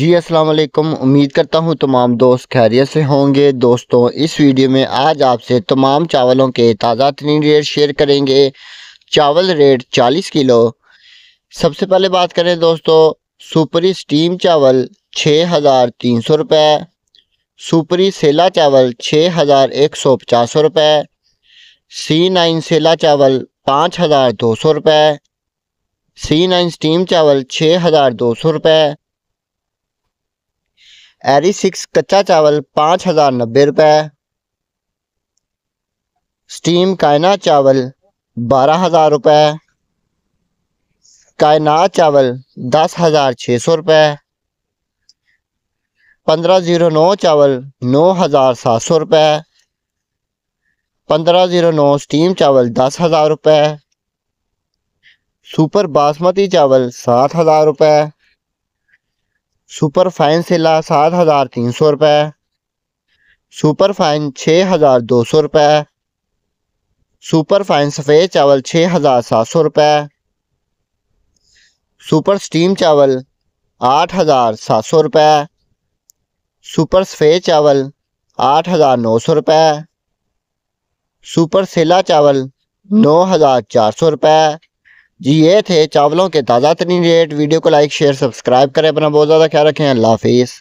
जी अस्सलाम वालेकुम उम्मीद करता हूँ तमाम दोस्त खैरियत से होंगे दोस्तों इस वीडियो में आज आपसे तमाम चावलों के ताज़ा तरीन रेट शेयर करेंगे चावल रेट 40 किलो सबसे पहले बात करें दोस्तों सुपरी स्टीम चावल छः हज़ार तीन सौ रुपये सुपरी सेला चावल छः हज़ार एक सौ पचास रुपये सी नाइन सेला चावल पाँच हज़ार दो सौ रुपये सी नाइन स्टीम चावल छः हज़ार दो सौ रुपये एरी सिक्स कच्चा चावल पाँच हज़ार नब्बे रुपये स्टीम कायना चावल बारह हज़ार रुपये कायना चावल दस हज़ार छः सौ रुपये पंद्रह ज़ीरो नौ चावल नौ हज़ार सात सौ रुपये पंद्रह ज़ीरो नौ स्टीम चावल दस हज़ार रुपये सुपर बासमती चावल सात हज़ार रुपये सुपर फाइन सिला सात हज़ार तीन सौ रुपये सुपर फाइन छः हज़ार दो सौ रुपये सुपर फाइन सफ़ेद चावल छः हज़ार सात सौ रुपये सुपर स्टीम चावल आठ हज़ार सात सौ रुपये सुपर सफ़ेद चावल आठ हज़ार नौ सौ रुपये सुपर सिला चावल नौ हज़ार चार सौ रुपये जी ये थे चावलों के ताज़ा तरीन रेट वीडियो को लाइक शेयर सब्सक्राइब करें अपना बहुत ज़्यादा ख्याल रखें अल्लाह हाफिज़